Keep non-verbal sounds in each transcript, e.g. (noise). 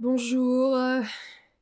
Bonjour.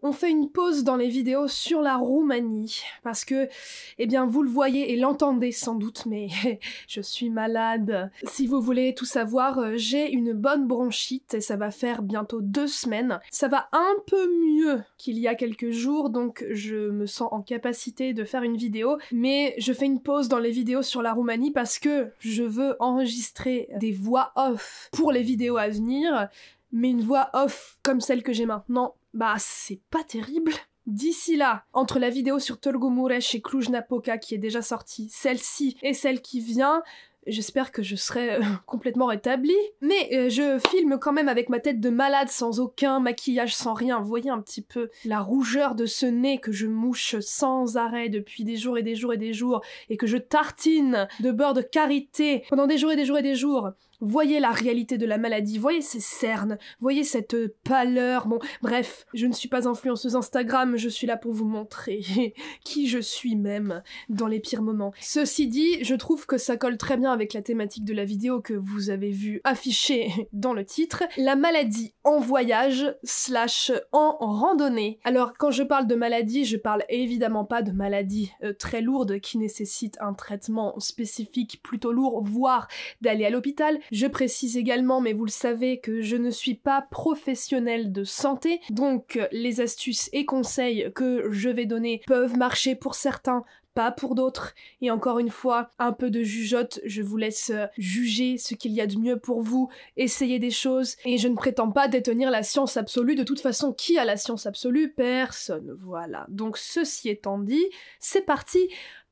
on fait une pause dans les vidéos sur la Roumanie parce que, eh bien, vous le voyez et l'entendez sans doute, mais (laughs) je suis malade. Si vous voulez tout savoir, euh, j'ai une bonne bronchite et ça va faire bientôt deux semaines. Ça va un peu mieux qu'il y a quelques jours, donc je me sens en capacité de faire une vidéo, mais je fais une pause dans les vidéos sur la Roumanie parce que je veux enregistrer des voix off pour les vidéos à venir mais une voix off comme celle que j'ai maintenant, bah c'est pas terrible. D'ici là, entre la vidéo sur Tolgo et Cluj Napoca qui est déjà sortie, celle-ci et celle qui vient, J'espère que je serai euh, (laughs) complètement rétablie. Mais euh, je filme quand même avec ma tête de malade, sans aucun maquillage, sans rien. voyez un petit peu la rougeur de ce nez que je mouche sans arrêt depuis des jours et des jours et des jours, et que je tartine de beurre de carité pendant des jours et des jours et des jours. Voyez la réalité de la maladie, voyez ces cernes, voyez cette euh, pâleur. Bon, bref, je ne suis pas influenceuse Instagram, je suis là pour vous montrer (laughs) qui je suis même dans les pires moments. Ceci dit, je trouve que ça colle très bien avec la thématique de la vidéo que vous avez vu affichée (laughs) dans le titre, la maladie en voyage slash en randonnée. Alors quand je parle de maladie, je parle évidemment pas de maladie euh, très lourde qui nécessite un traitement spécifique plutôt lourd, voire d'aller à l'hôpital. Je précise également, mais vous le savez, que je ne suis pas professionnelle de santé, donc les astuces et conseils que je vais donner peuvent marcher pour certains, pas pour d'autres. Et encore une fois, un peu de jugeote, je vous laisse euh, juger ce qu'il y a de mieux pour vous, essayer des choses, et je ne prétends pas détenir la science absolue, de toute façon, qui a la science absolue Personne, voilà. Donc ceci étant dit, c'est parti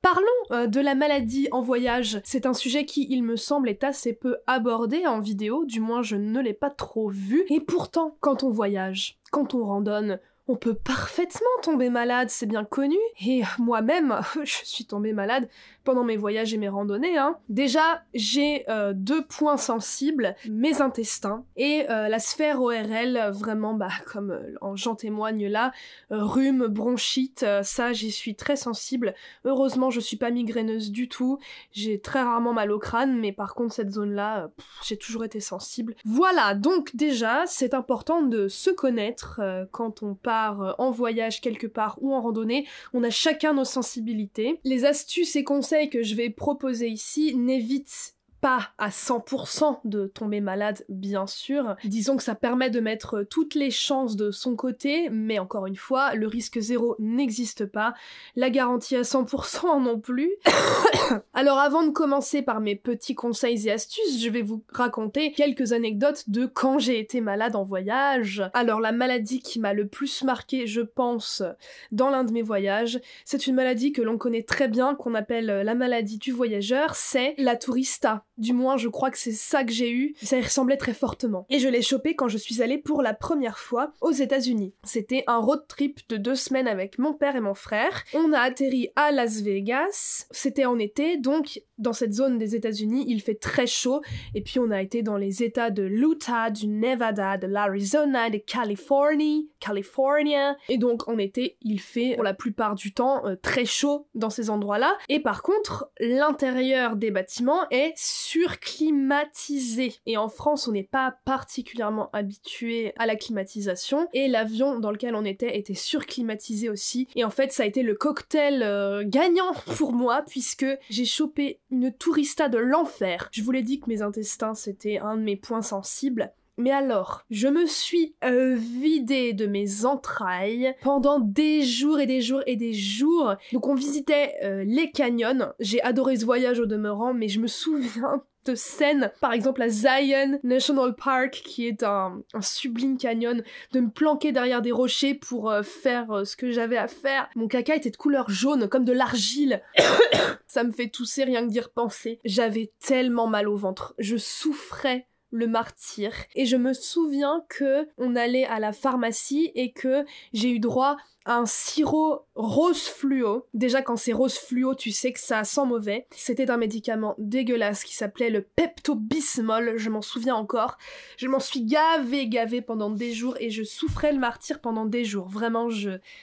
Parlons euh, de la maladie en voyage. C'est un sujet qui, il me semble, est assez peu abordé en vidéo, du moins je ne l'ai pas trop vu. Et pourtant, quand on voyage, quand on randonne, on peut parfaitement tomber malade, c'est bien connu. Et moi-même, (laughs) je suis tombée malade pendant mes voyages et mes randonnées. Hein. Déjà, j'ai euh, deux points sensibles, mes intestins et euh, la sphère ORL, vraiment, bah, comme euh, j'en témoigne là, rhume, bronchite, ça, j'y suis très sensible. Heureusement, je suis pas migraineuse du tout. J'ai très rarement mal au crâne, mais par contre, cette zone-là, j'ai toujours été sensible. Voilà, donc déjà, c'est important de se connaître quand on parle euh, en voyage quelque part ou en randonnée, on a chacun nos sensibilités. Les astuces et conseils que je vais proposer ici n'évitent pas à 100% de tomber malade, bien sûr. Disons que ça permet de mettre euh, toutes les chances de son côté, mais encore une fois, le risque zéro n'existe pas, la garantie à 100% non plus. (coughs) Alors avant de commencer par mes petits conseils et astuces, je vais vous raconter quelques anecdotes de quand j'ai été malade en voyage. Alors la maladie qui m'a le plus marqué, je pense, dans l'un de mes voyages, c'est une maladie que l'on connaît très bien, qu'on appelle euh, la maladie du voyageur, c'est la tourista. Du moins, je crois que c'est ça que j'ai eu. Ça y ressemblait très fortement. Et je l'ai chopé quand je suis allée pour la première fois aux États-Unis. C'était un road trip de deux semaines avec mon père et mon frère. On a atterri à Las Vegas. C'était en été, donc dans cette zone des États-Unis, il fait très chaud. Et puis on a été dans les États de l'Utah, du Nevada, de l'Arizona, de Californie, Et donc en été, il fait pour la plupart du temps euh, très chaud dans ces endroits-là. Et par contre, l'intérieur des bâtiments est surclimatisé. Et en France, on n'est pas particulièrement habitué à la climatisation. Et l'avion dans lequel on était était surclimatisé aussi. Et en fait, ça a été le cocktail euh, gagnant (laughs) pour moi, puisque j'ai chopé une tourista de l'enfer. Je vous l'ai dit que mes intestins, c'était un de mes points sensibles. Mais alors, je me suis euh, vidée de mes entrailles pendant des jours et des jours et des jours. Donc on visitait euh, les canyons. J'ai adoré ce voyage au demeurant, mais je me souviens de scènes, par exemple à Zion National Park, qui est un, sublime canyon, de me planquer derrière des rochers pour euh, faire ce que j'avais à faire. Mon caca était de couleur jaune, comme de l'argile. (coughs) Ça me fait tousser rien que d'y repenser. J'avais tellement mal au ventre, je souffrais le martyr. Et je me souviens que on allait à la pharmacie et que j'ai eu droit un sirop rose fluo. Déjà, quand c'est rose fluo, tu sais que ça sent mauvais. C'était un médicament dégueulasse qui s'appelait le peptobismol je m'en souviens encore. Je m'en suis gavé, gavé pendant des jours et je souffrais le martyr pendant des jours. Vraiment,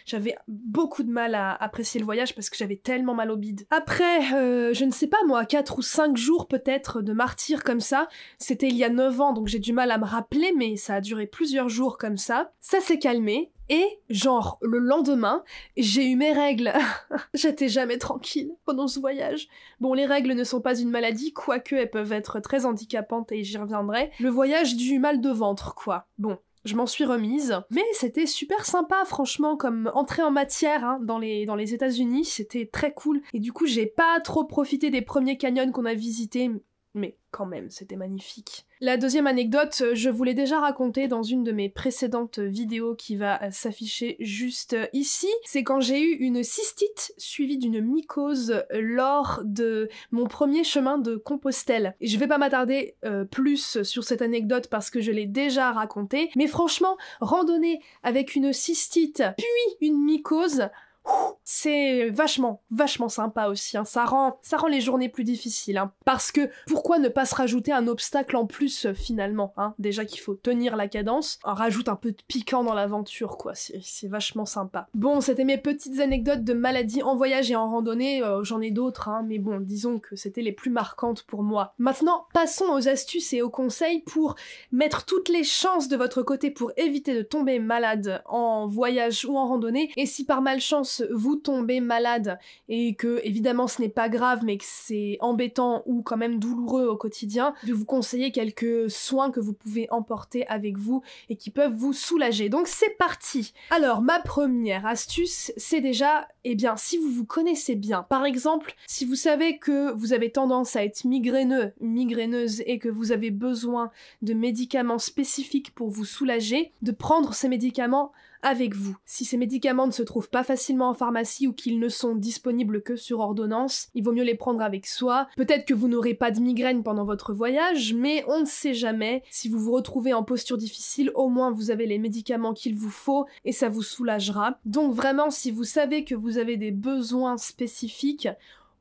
j'avais beaucoup de mal à apprécier le voyage parce que j'avais tellement mal au bide. Après, euh, je ne sais pas moi, 4 ou 5 jours peut-être de martyr comme ça. C'était il y a 9 ans, donc j'ai du mal à me rappeler, mais ça a duré plusieurs jours comme ça. Ça s'est calmé et genre, le lendemain, j'ai eu mes règles. (laughs) J'étais jamais tranquille pendant ce voyage. Bon, les règles ne sont pas une maladie, quoique elles peuvent être très handicapantes et j'y reviendrai. Le voyage du mal de ventre, quoi. Bon. Je m'en suis remise, mais c'était super sympa franchement comme entrée en matière hein, dans les, dans les États-Unis, c'était très cool. Et du coup j'ai pas trop profité des premiers canyons qu'on a visités, mais quand même c'était magnifique. La deuxième anecdote, euh, je vous l'ai déjà racontée dans une de mes précédentes vidéos qui va euh, s'afficher juste euh, ici. C'est quand j'ai eu une cystite suivie d'une mycose lors de mon premier chemin de Compostelle. Et je vais pas m'attarder plus sur cette anecdote parce que je l'ai déjà racontée, mais franchement, randonnée avec une cystite puis une mycose, c'est vachement, vachement sympa aussi. Hein. Ça, rend, ça rend les journées plus difficiles. Hein. Parce que pourquoi ne pas se rajouter un obstacle en plus euh, finalement hein? Déjà qu'il faut tenir la cadence, on rajoute un peu de piquant dans l'aventure, quoi. C'est vachement sympa. Bon, c'était mes petites anecdotes de maladies en voyage et en randonnée. Euh, j'en ai d'autres, mais bon, disons que c'était les plus marquantes pour moi. Maintenant, passons aux astuces et aux conseils pour mettre toutes les chances de votre côté pour éviter de tomber malade en voyage ou en randonnée. Et si par malchance, vous tombez malade et que évidemment ce n'est pas grave mais que c'est embêtant ou quand même douloureux au quotidien, je vais vous conseiller quelques soins que vous pouvez emporter avec vous et qui peuvent vous soulager. Donc c'est parti. Alors ma première astuce, c'est déjà eh bien si vous vous connaissez bien. Par exemple, si vous savez que vous avez tendance à être migraineux, migraineuse et que vous avez besoin de médicaments spécifiques pour vous soulager, de prendre ces médicaments avec vous. Si ces médicaments ne se trouvent pas facilement en pharmacie ou qu'ils ne sont disponibles que sur ordonnance, il vaut mieux les prendre avec soi. Peut-être que vous n'aurez pas de migraine pendant votre voyage, mais on ne sait jamais. Si vous vous retrouvez en posture difficile, au moins vous avez les médicaments qu'il vous faut et ça vous soulagera. Donc vraiment, si vous savez que vous avez des besoins spécifiques,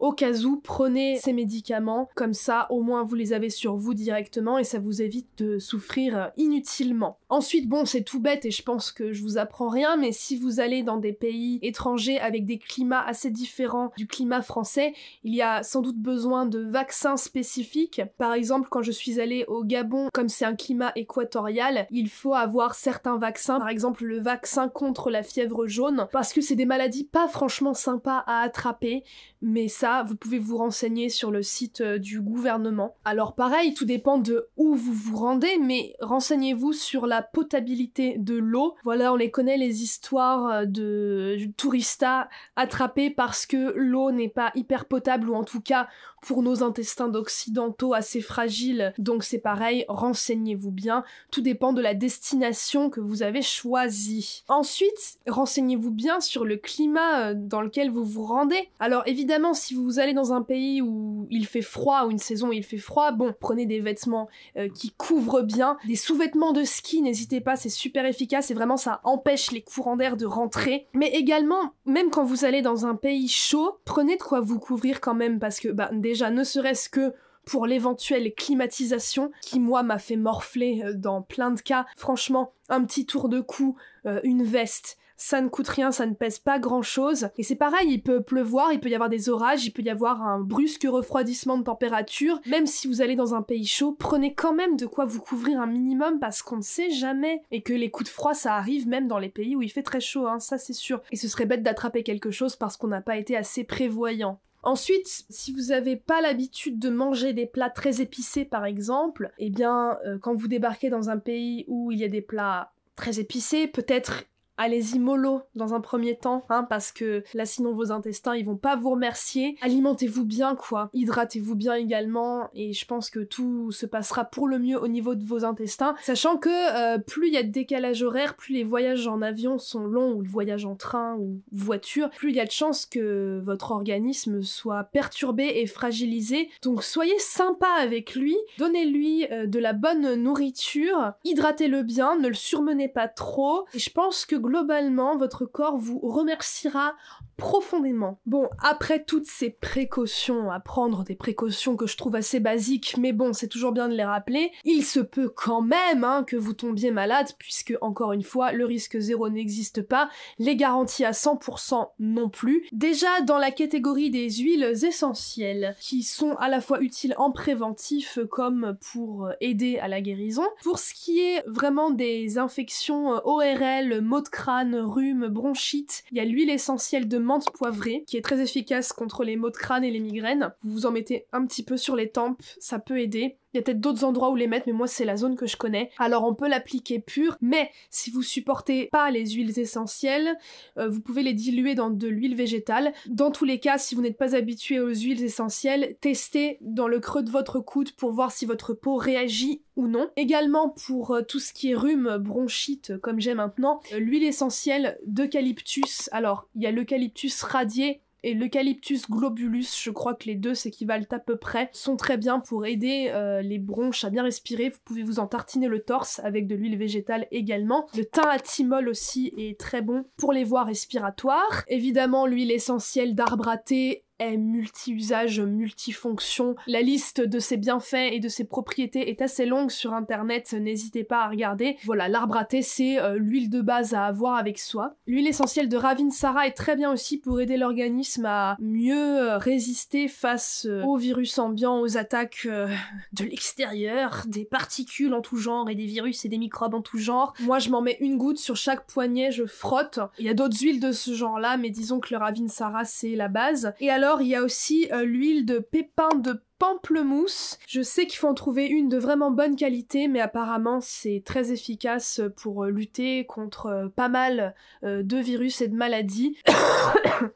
au cas où, prenez ces médicaments, comme ça au moins vous les avez sur vous directement et ça vous évite de souffrir inutilement. Ensuite, bon, c'est tout bête et je pense que je vous apprends rien, mais si vous allez dans des pays étrangers avec des climats assez différents du climat français, il y a sans doute besoin de vaccins spécifiques. Par exemple, quand je suis allée au Gabon, comme c'est un climat équatorial, il faut avoir certains vaccins, par exemple le vaccin contre la fièvre jaune, parce que c'est des maladies pas franchement sympas à attraper, mais ça vous pouvez vous renseigner sur le site euh, du gouvernement. Alors pareil, tout dépend de où vous vous rendez, mais renseignez-vous sur la potabilité de l'eau. Voilà, on les connaît les histoires euh, de touristas attrapés parce que l'eau n'est pas hyper potable ou en tout cas pour nos intestins d'occidentaux assez fragiles. Donc c'est pareil, renseignez-vous bien. Tout dépend de la destination que vous avez choisie. Ensuite, renseignez-vous bien sur le climat euh, dans lequel vous vous rendez. Alors évidemment, si vous vous allez dans un pays où il fait froid, ou une saison où il fait froid, bon, prenez des vêtements euh, qui couvrent bien, des sous-vêtements de ski, n'hésitez pas, c'est super efficace et vraiment ça empêche les courants d'air de rentrer. Mais également, même quand vous allez dans un pays chaud, prenez de quoi vous couvrir quand même parce que, bah, déjà, ne serait-ce que pour l'éventuelle climatisation qui moi m'a fait morfler euh, dans plein de cas. Franchement, un petit tour de cou, euh, une veste, ça ne coûte rien, ça ne pèse pas grand chose. Et c'est pareil, il peut pleuvoir, il peut y avoir des orages, il peut y avoir un brusque refroidissement de température. Même si vous allez dans un pays chaud, prenez quand même de quoi vous couvrir un minimum parce qu'on ne sait jamais. Et que les coups de froid, ça arrive même dans les pays où il fait très chaud, hein, ça c'est sûr. Et ce serait bête d'attraper quelque chose parce qu'on n'a pas été assez prévoyant. Ensuite, si vous n'avez pas l'habitude de manger des plats très épicés par exemple, eh bien euh, quand vous débarquez dans un pays où il y a des plats très épicés, peut-être allez-y mollo dans un premier temps, hein, parce que là sinon vos intestins ils vont pas vous remercier. Alimentez-vous bien quoi, hydratez-vous bien également, et je pense que tout se passera pour le mieux au niveau de vos intestins, sachant que euh, plus il y a de décalage horaire, plus les voyages en avion sont longs, ou le voyage en train ou voiture, plus il y a de chances que votre organisme soit perturbé et fragilisé. Donc soyez sympa avec lui, donnez-lui euh, de la bonne nourriture, hydratez-le bien, ne le surmenez pas trop, et je pense que globalement, votre corps vous remerciera profondément. Bon, après toutes ces précautions à prendre, des précautions que je trouve assez basiques, mais bon, c'est toujours bien de les rappeler, il se peut quand même hein, que vous tombiez malade, puisque encore une fois, le risque zéro n'existe pas, les garanties à 100% non plus. Déjà dans la catégorie des huiles essentielles, qui sont à la fois utiles en préventif comme pour aider à la guérison, pour ce qui est vraiment des infections euh, ORL, maux de crâne, rhume, bronchite, il y a l'huile essentielle de poivrée qui est très efficace contre les maux de crâne et les migraines. Vous vous en mettez un petit peu sur les tempes, ça peut aider. Il y a peut-être d'autres endroits où les mettre, mais moi c'est la zone que je connais. Alors on peut l'appliquer pur, mais si vous supportez pas les huiles essentielles, euh, vous pouvez les diluer dans de l'huile végétale. Dans tous les cas, si vous n'êtes pas habitué aux huiles essentielles, testez dans le creux de votre coude pour voir si votre peau réagit ou non. Également pour euh, tout ce qui est rhume, bronchite, comme j'ai maintenant, euh, l'huile essentielle d'eucalyptus. Alors, il y a l'eucalyptus radié et l'eucalyptus globulus, je crois que les deux s'équivalent à peu près, sont très bien pour aider euh, les bronches à bien respirer. Vous pouvez vous en tartiner le torse avec de l'huile végétale également. Le thym à thymol aussi est très bon pour les voies respiratoires. Évidemment, l'huile essentielle d'arbre à thé multi-usage, multifonction. La liste de ses bienfaits et de ses propriétés est assez longue sur internet, n'hésitez pas à regarder. Voilà, l'arbre à thé, c'est euh, l'huile de base à avoir avec soi. L'huile essentielle de Ravinsara est très bien aussi pour aider l'organisme à mieux euh, résister face euh, aux virus ambiants, aux attaques de l'extérieur, des particules en tout genre et des virus et des microbes en tout genre. Moi, je m'en mets une goutte sur chaque poignet, je frotte. Il y a d'autres huiles de ce genre-là, mais disons que le Sarah, c'est la base. Et alors, il y a aussi euh, l'huile de pépin de pamplemousse. Je sais qu'il faut en trouver une de vraiment bonne qualité, mais apparemment c'est très efficace pour euh, lutter contre euh, pas mal euh, de virus et de maladies. (coughs)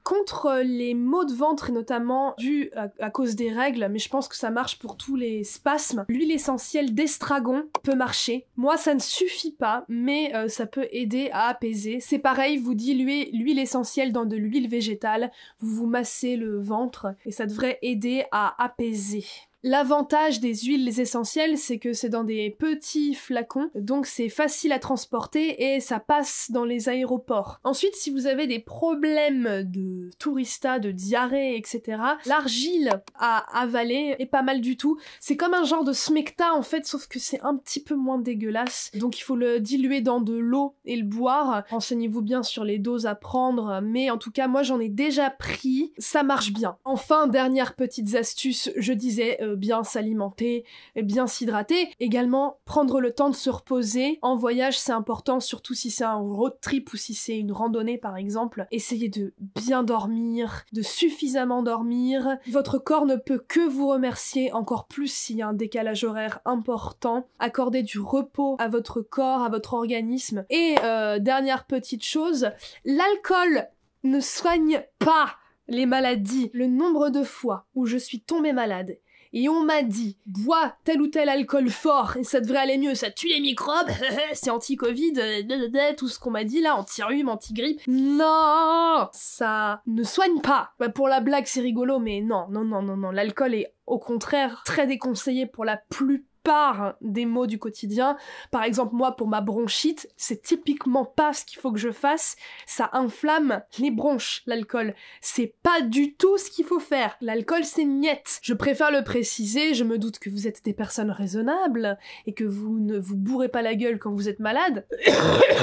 contre les maux de ventre, notamment dû à, cause des règles, mais je pense que ça marche pour tous les spasmes. L'huile essentielle d'estragon peut marcher. Moi, ça ne suffit pas, mais ça peut aider à apaiser. C'est pareil, vous diluez l'huile essentielle dans de l'huile végétale, vous vous massez le ventre, et ça devrait aider à apaiser aisée. L'avantage des huiles essentielles, c'est que c'est dans des petits flacons, donc c'est facile à transporter et ça passe dans les aéroports. Ensuite, si vous avez des problèmes de tourista, de diarrhée, etc., l'argile à avaler est pas mal du tout. C'est comme un genre de smecta en fait, sauf que c'est un petit peu moins dégueulasse. Donc il faut le diluer dans de l'eau et le boire. Renseignez-vous bien sur les doses à prendre, mais en tout cas, moi j'en ai déjà pris. Ça marche bien. Enfin, dernière petite astuce, je disais. Euh, bien s'alimenter, bien s'hydrater. Également, prendre le temps de se reposer. En voyage, c'est important, surtout si c'est un road trip ou si c'est une randonnée par exemple. Essayez de bien dormir, de suffisamment dormir. Votre corps ne peut que vous remercier, encore plus s'il y a un décalage horaire important. Accordez du repos à votre corps, à votre organisme. Et euh, dernière petite chose, l'alcool ne soigne pas les maladies. Le nombre de fois où je suis tombée malade et on m'a dit bois tel ou tel alcool fort et ça devrait aller mieux, ça tue les microbes, (laughs) c'est anti-Covid, euh, tout ce qu'on m'a dit là, anti-rhume, anti-grippe. Non, ça ne soigne pas. Bah, pour la blague, c'est rigolo, mais non, non, non, non, non, l'alcool est au contraire très déconseillé pour la plupart part des mots du quotidien. Par exemple, moi, pour ma bronchite, c'est typiquement pas ce qu'il faut que je fasse. Ça inflamme les bronches, l'alcool. C'est pas du tout ce qu'il faut faire. L'alcool, c'est niette. Je préfère le préciser, je me doute que vous êtes des personnes raisonnables et que vous ne vous bourrez pas la gueule quand vous êtes malade. (coughs)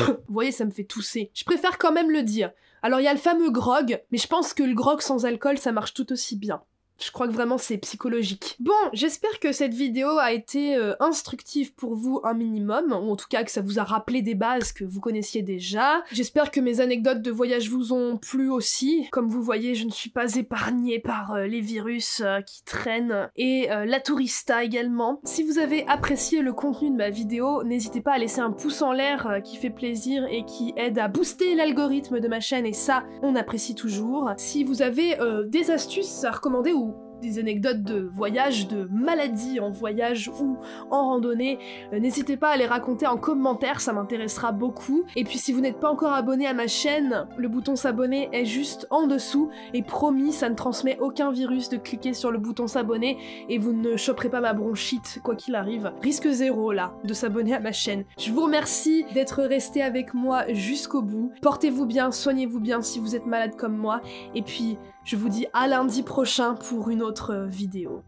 vous voyez, ça me fait tousser. Je préfère quand même le dire. Alors il y a le fameux grog, mais je pense que le grog sans alcool, ça marche tout aussi bien. Je crois que vraiment c'est psychologique. Bon, j'espère que cette vidéo a été euh, instructive pour vous un minimum, ou en tout cas que ça vous a rappelé des bases que vous connaissiez déjà. J'espère que mes anecdotes de voyage vous ont plu aussi. Comme vous voyez, je ne suis pas épargnée par euh, les virus euh, qui traînent et la tourista également. Si vous avez apprécié le contenu de ma vidéo, n'hésitez pas à laisser un pouce en l'air qui fait plaisir et qui aide à booster l'algorithme de ma chaîne et ça, on apprécie toujours. Si vous avez des astuces à recommander ou des anecdotes de voyage, de maladies en voyage ou en randonnée, euh, n'hésitez pas à les raconter en commentaire, ça m'intéressera beaucoup. Et puis si vous n'êtes pas encore abonné à ma chaîne, le bouton s'abonner est juste en dessous et promis, ça ne transmet aucun virus de cliquer sur le bouton s'abonner et vous ne choperez pas ma bronchite quoi qu'il arrive. Risque zéro là de s'abonner à ma chaîne. Je vous remercie d'être resté avec moi jusqu'au bout. Portez-vous bien, soignez-vous bien si vous êtes malade comme moi et puis je vous dis à lundi prochain pour une autre vidéo.